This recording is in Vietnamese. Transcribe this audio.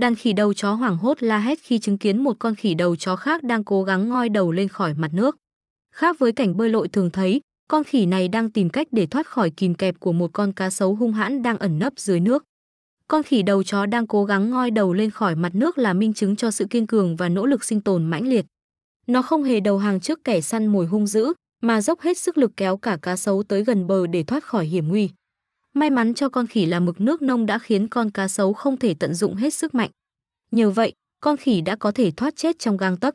Đàn khỉ đầu chó hoảng hốt la hét khi chứng kiến một con khỉ đầu chó khác đang cố gắng ngoi đầu lên khỏi mặt nước. Khác với cảnh bơi lội thường thấy, con khỉ này đang tìm cách để thoát khỏi kìm kẹp của một con cá sấu hung hãn đang ẩn nấp dưới nước. Con khỉ đầu chó đang cố gắng ngoi đầu lên khỏi mặt nước là minh chứng cho sự kiên cường và nỗ lực sinh tồn mãnh liệt. Nó không hề đầu hàng trước kẻ săn mồi hung dữ, mà dốc hết sức lực kéo cả cá sấu tới gần bờ để thoát khỏi hiểm nguy. May mắn cho con khỉ là mực nước nông đã khiến con cá sấu không thể tận dụng hết sức mạnh. Nhờ vậy, con khỉ đã có thể thoát chết trong gang tấc.